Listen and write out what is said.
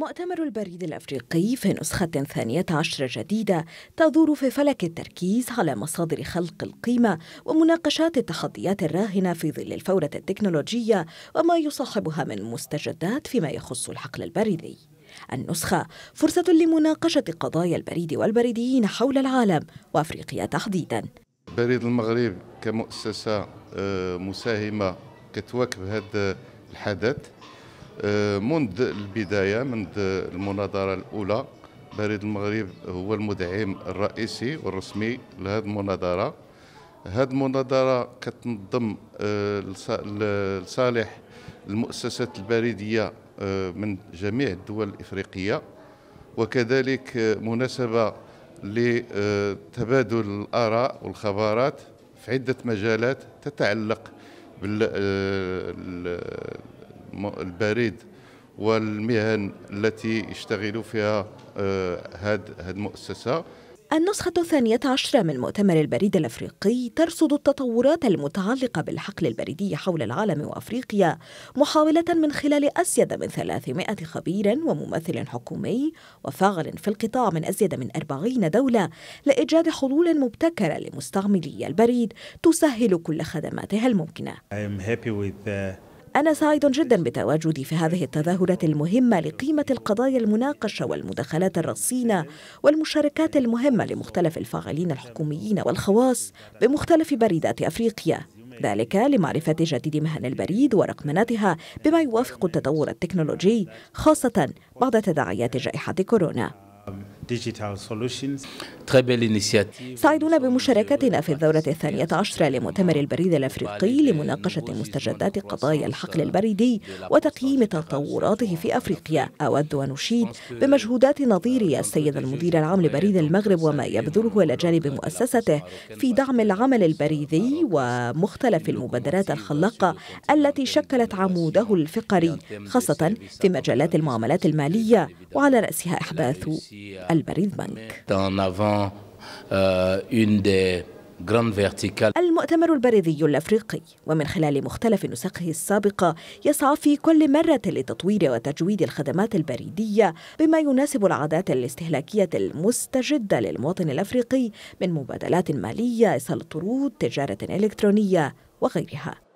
مؤتمر البريد الأفريقي في نسخة ثانية عشر جديدة تدور في فلك التركيز على مصادر خلق القيمة ومناقشات التحديات الراهنة في ظل الفورة التكنولوجية وما يصاحبها من مستجدات فيما يخص الحقل البريدي النسخة فرصة لمناقشة قضايا البريد والبريديين حول العالم وأفريقيا تحديدا بريد المغرب كمؤسسة آه، مساهمة كتواكب هذا الحدث آه، منذ البداية منذ المناظرة الأولى بريد المغرب هو المدعم الرئيسي والرسمي لهذه المناظرة هذه المناظرة كتنظم آه، لصالح المؤسسات البريدية آه، من جميع الدول الإفريقية وكذلك مناسبة لتبادل الآراء والخبرات في عدة مجالات تتعلق بال البريد والمهن التي يشتغل فيها هذه آه، المؤسسة النسخة الثانية عشرة من مؤتمر البريد الأفريقي ترصد التطورات المتعلقة بالحقل البريدي حول العالم وأفريقيا محاولة من خلال أزيد من 300 خبير وممثل حكومي وفاعل في القطاع من أزيد من 40 دولة لإيجاد حلول مبتكرة لمستعملي البريد تسهل كل خدماتها الممكنة. am happy with the... Uh, أنا سعيد جدا بتواجدي في هذه التظاهرة المهمة لقيمة القضايا المناقشة والمداخلات الرصينة والمشاركات المهمة لمختلف الفاعلين الحكوميين والخواص بمختلف بريدات أفريقيا ذلك لمعرفة جديد مهن البريد ورقمنتها بما يوافق التطور التكنولوجي خاصة بعد تداعيات جائحة كورونا سعيدون بمشاركتنا في الدورة الثانية عشرة لمؤتمر البريد الأفريقي لمناقشة مستجدات قضايا الحقل البريدي وتقييم تطوراته في أفريقيا أود أن أشيد بمجهودات نظيري السيد المدير العام لبريد المغرب وما يبذله إلى جانب مؤسسته في دعم العمل البريدي ومختلف المبادرات الخلاقة التي شكلت عموده الفقري خاصة في مجالات المعاملات المالية وعلى رأسها إحداث البريد بنك euh, المؤتمر البريدي الأفريقي ومن خلال مختلف نسخه السابقة يسعى في كل مرة لتطوير وتجويد الخدمات البريدية بما يناسب العادات الاستهلاكية المستجدة للمواطن الأفريقي من مبادلات مالية إيصال طرود تجارة إلكترونية وغيرها